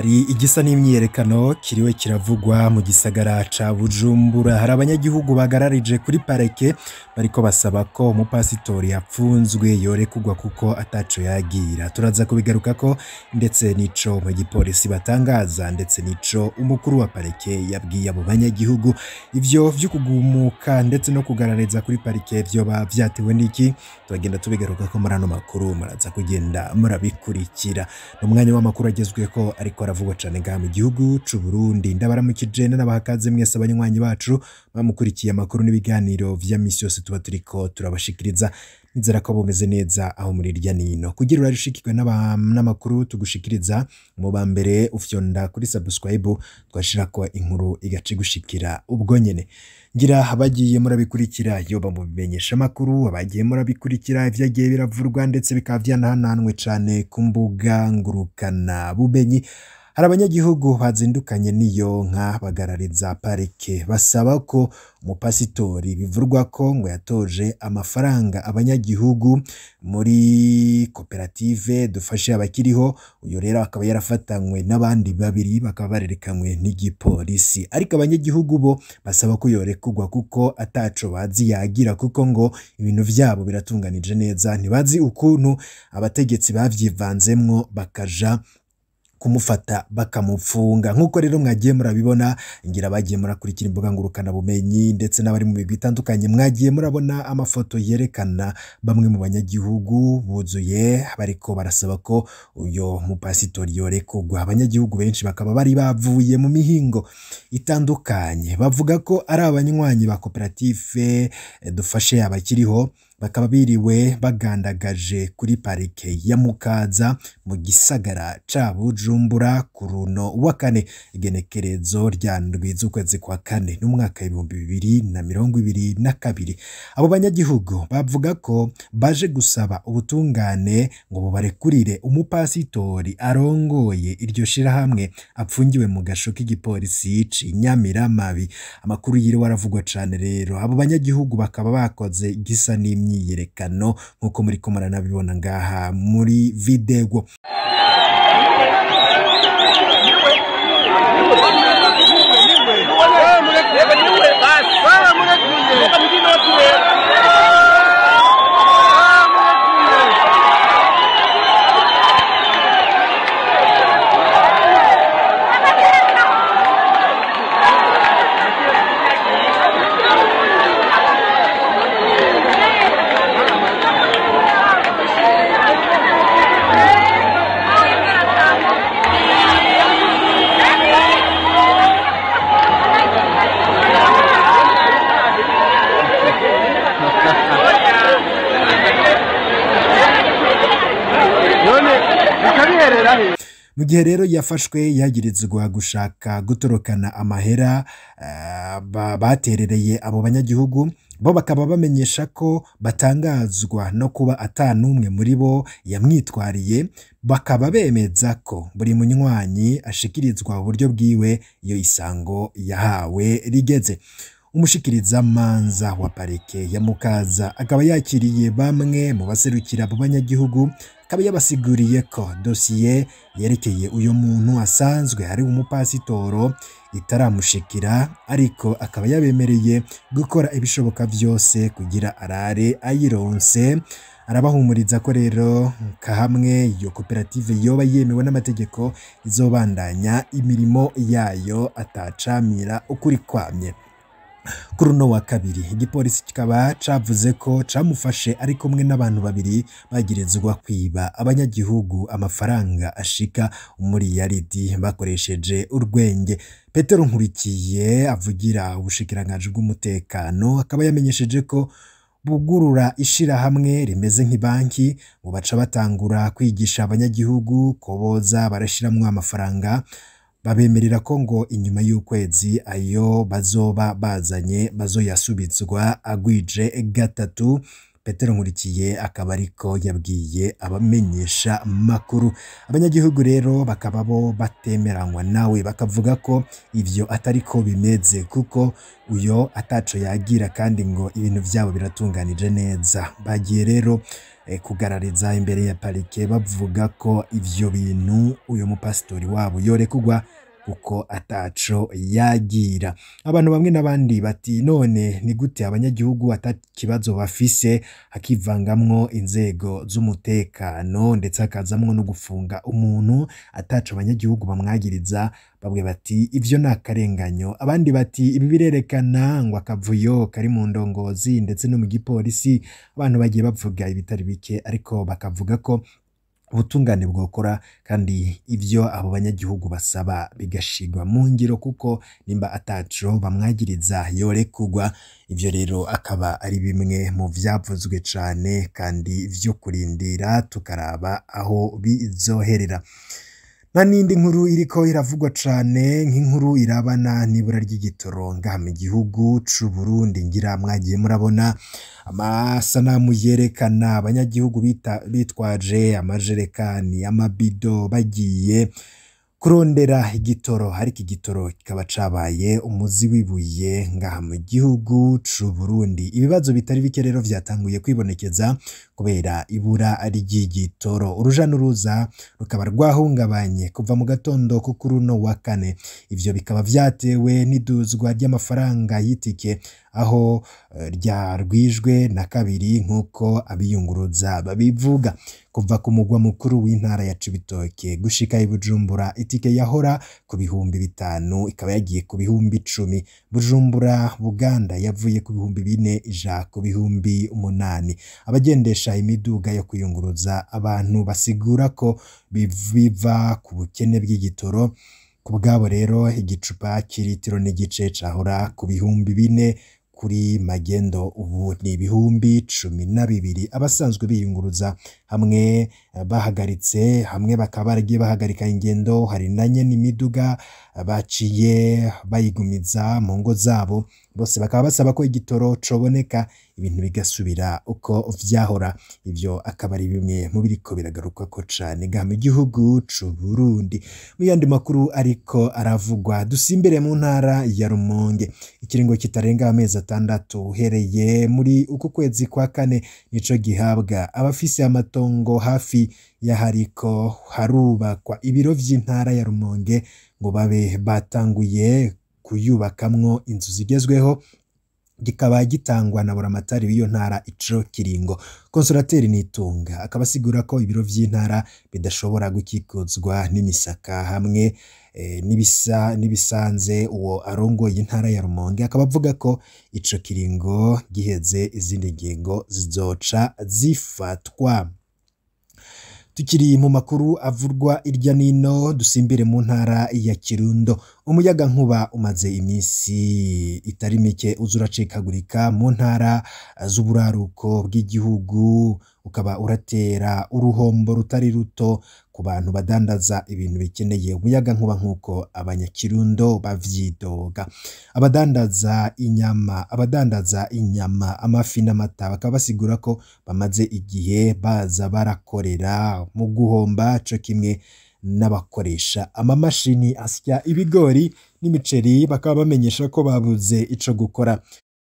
hari igisa n'imyiyerekano kiriwe kiravugwa mu gisagara ca bujumbura hari abanyagihugu bagararije kuri parike bariko basaba ko umupasitori yapfunzwe yorekugwa kuko ataco yagira turaza kubigarukako ndetse n'ico mu gipolisi batangaza ndetse n'ico umukuru wa parike yabwiye abo banyagihugu ivyo vyo kugumuka ndetse no kugarariza kuri parike vyoba vyatewe n'iki turagenda tubigarukako muri ano makuru muraza kugenda murabikurikira ni umwanya w'amakuru agezweho ariko baravugwa cyane ngaha mu gihugu cy'u Burundi ndabaramukije nabaha kaze mwese abanywanyi bacu bamukurikiye amakuru n'ibiganiro vya misi yose tuba turiko turabashikiriza nizera ko bumeze neza aho muri irya nino kugira urarishikirwe n'amakuru tugushikiriza mu ba mbere ufyonda kuri subscribe twashira ko inkuru igace gushikira ubwo nyene ngira abagiye murabikurikira yo bamubimenyesha amakuru abagiye murabikurikira ibyagiye biravurwa ndetse bikaba byanahananwe cyane ku mbuga ngurukana bumenyi hari abanyagihugu bazindukanye n'iyo nka bagarariza parike basaba ko umupasitori bivurwa ko ngo yatoje amafaranga abanyagihugu muri koperative dufashe abakiriho uyu rero akaba yarafatanywe n'abandi babiri bakaba barerekanwe n'igipolisi ariko abanyagihugu bo basaba ko yorekurwa kuko ataco bazi yagira kuko ngo ibintu byabo biratunganije neza ntibazi ukuntu abategetsi babyivanzemwo bakaja kumufata bakamufunga nk'uko rero mwagiye murabibona ngira abagiye murakurikira imbuga bumenyi ndetse n'abari mu migwi itandukanye mwagiye murabona amafoto yerekana bamwe mu banyagihugu buzuye bariko barasaba ko uyu mupasitori yorekurwa abanyagihugu benshi bakaba bari bavuye mu mihingo itandukanye bavuga ko ari abanywanyi ba koperative dufashe abakiriho bakaba biriwe bagandagaje kuri parike ya mukaza mu gisagara ca bujumbura ku runo wa kane igenekerezo rya ndwi z'ukwezi kwa kane n'umwaka ibihumbi bibiri na mirongo ibiri na kabiri abo banyagihugu bavuga ko baje gusaba ubutungane ngo bubarekurire umupasitori arongoye iryo shyirahamwe apfungiwe mu gasho k'igipolisi cy'inyamiramabi amakuru yiriwe aravugwa cyane rero abo banyagihugu bakaba bakoze gisa n'imyaka imyiyerekano nk'uko muri kumara nabibona ngaha muri videwo mu gihe rero yafashwe yagirizwa gushaka gutorokana amahera eh, baterereye abo banyagihugu bo bakaba bamenyesha ko batangazwa no kuba atanumwe muri bo yamwitwariye bakaba bemeza ko buri munywanyi ashikirizwa uburyo bwiwe iyo isango yahawe rigeze umushikirizamanza wa parike ya mukaza akaba yakiriye bamwe mu baserukira abo banyagihugu akaba yabasiguriye ko dosiye yerekeye uyu muntu asanzwe ari umupasitoro itaramushikira ariko akaba yabemereye gukora ibishoboka byose kugira arare ayironse arabahumuriza ko rero nka hamwe iyo koperative yoba yemewe n'amategeko izobandanya imirimo yayo atacamira ukuri kwamye kuri uno wa kabiri igipolisi kikaba cavuze ko camufashe ari kumwe n'abantu babiri bagerezwa kwiba abanyagihugu amafaranga ashika muri yaridi bakoresheje urwenge petero nkurikiye avugira ubushikiranganji bw'umutekano akaba yamenyesheje ko bugurura ishirahamwe rimeze nk'ibanki mu baca batangura kwigisha abanyagihugu koboza boza amafaranga babemerera ko ngo inyuma y'ukwezi ayo bazoba bazanye bazoyasubizwa agwije gatatu Petero Nkurikiye akaba ariko yabwiye abamenyesha makuru, abanyagihugu rero bakaba bo batemeranywa nawe bakavuga ko ibyo atari ko bimeze kuko uyo ataco yagira kandi ngo ibintu byabo biratunganije neza, bagiye rero eh, kugarariza imbere ya parike bavuga ko ibyo bintu uyu mupasitori wabo yore kugwa. kuko ataco yagira abantu bamwe n'abandi bati none ni gute abanyagihugu ata kibazo bafise hakivangamwo inzego z'umutekano ndetse hakazamwo no gufunga umuntu ataco abanyagihugu bamwagiriza bamwe bati ivyo ni akarenganyo abandi bati ibi birerekana ngo akavuyo kari mu ndongozi ndetse no mu gipolisi abantu bagiye bavuga ibitari bike ariko bakavuga ko ubutungane bwokora kandi ibyo abo banyagihugu basaba bigashigwa mu ngiro kuko nimba ataco bamwagiriza yorekugwa ibyo rero akaba ari bimwe mu byavuzwe cyane kandi byo kurindira tukaraba aho bizoherera. nka n'indi nkuru iriko iravugwa cyane nk'inkuru irabana n'ibura ry'igitoronga mu gihugu Burundi ngira mwagiye murabona amasanamu yerekana abanyagihugu bitwaje amajerekani amabido bagiye kurondera igitoro ariko igitoro kikaba cabaye umuzi w'ibuye ngaha mu gihugu c'u Burundi ibibazo bitari bike rero vyatanguye kwibonekeza kubera ibura ry'igitoro uruja n'uruza rukaba rwahungabanye kuva mu gatondo ko kuri uno wa kane ibyo bikaba byatewe n'iduzwa ry'amafaranga y'itike aho eh, ryarwijwe na kabiri nk'uko abiyunguruza babivuga kuva ku mugwa mukuru w'intara ya Cibitoke gushika i Bujumbura itike yahora ku bihumbi bitanu ikaba yagiye ku bihumbi icumi Bujumbura Buganda yavuye ku bihumbi bine ija ku bihumbi umunani abagendesha imiduga yo kuyunguruza abantu basigura ko biva ku bukene bw'igitoro ku bwabo rero igicupa cy'ilitiro n'igice cahora ku bihumbi bine kuri magendo ubu ni ibihumbi cumi na bibiri abasanzwe biyunguruza hamwe eh, bahagaritse hamwe bakaba baragiye bahagarika ingendo hari na nyene imiduga baciye bayigumiza mu ngo zabo bose bakaba basaba ko igitoro coboneka ibintu bigasubira uko vyahora ivyo akaba ari bimwe mu biriko biragaruka ko cane ga mu gihugu c'u Burundi mu yandi makuru ariko aravugwa dusimbere mu ntara ya Rumonge ikiringo kitarenga amezi atandatu uhereye muri uku kwezi kwa kane nico gihabwa abafise amatongo hafi y'ahariko harubakwa ibiro vy'intara ya Rumonge ngo babe batanguye kuyubakamwo inzu zigezweho gikaba gitangwa na buramatari w'iyo ntara iciro kiringo konsorateri nitunga akaba asigura ko ibiro by'intara bidashobora gukikuzwa n'imisaka hamwe eh, n'ibisa n'ibisanze uwo arongoye intara ya rumonge akaba avuga ko icyo kiringo giheze izindi ngingo zizoca zifatwa Tukiri mu makuru avurwa irya nino dusimbire mu ntara ya Kirundo umuyaga nkuba umaze iminsi itari mike uzuracikagurika mu ntara z'uburaruko bw'igihugu ukaba uratera uruhombo rutari ruto ku bantu badandaza ibintu bikeneye umuyagankuba nk'uko abanyakirundo babyidoga, abadandaza inyama, abadandaza inyama, amafi n'amata, bakaba basigura ko bamaze igihe baza barakorera mu guhomba cyo kimwe n'abakoresha amamashini asya ibigori n'imiceri, bakaba bamenyesha ko babuze icyo gukora.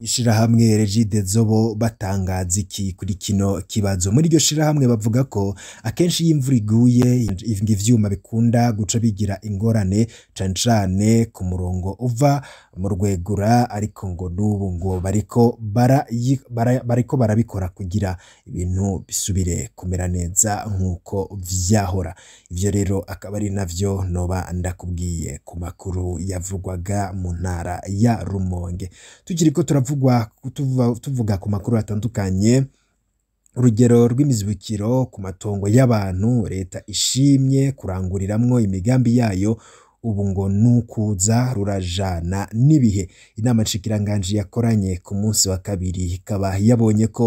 Ishirahamwe Regide Zobo batangaza iki kuri kino kibazo muri iryo shirahamwe bavuga ko akenshi iyo imvura iguye ibyuma bikunda guca bigira ingorane cane ku murongo uva mu Rwegura ariko ngo n'ubu ngo bariko bara, bariko barabikora kugira ibintu bisubire kumera neza nk'uko vyahora ivyo rero akaba ari navyo noba ndakubwiye ku makuru yavugwaga mu ntara ya Rumonge tukiriko tuvugwa tuvuga ku makuru atandukanye urugero rw'imizibukiro ku matongo y'abantu leta ishimye kuranguriramwo imigambi yayo ubu ngo ni ukuza rurajana n'ibihe inama nshikiranganji yakoranye ku munsi wa kabiri ikaba yabonye ko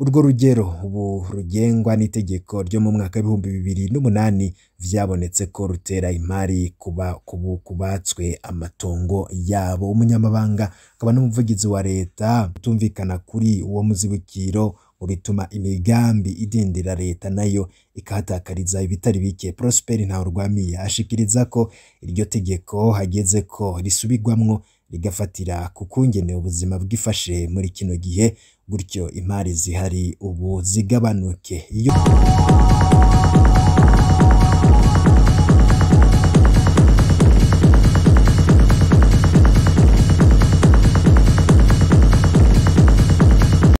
urwo rugero ubu rugengwa n'itegeko ryo mu mwaka w'ibihumbi bibiri n'umunani byabonetse ko rutera imari kuba ku batswe amatongo yabo, umunyamabanga akaba n'umuvugizi wa leta utumvikana kuri uwo muzibukiro ngo bituma imigambi idindira leta nayo ikahatakariza ibitari bike. Prosper Ntawurwamiye ashikiriza ko iryo tegeko hageze ko risubirwamwo rigafatira ku kungenera ubuzima bwifashe muri kino gihe, gutyo imari zihari ubu zigabanuke. iyo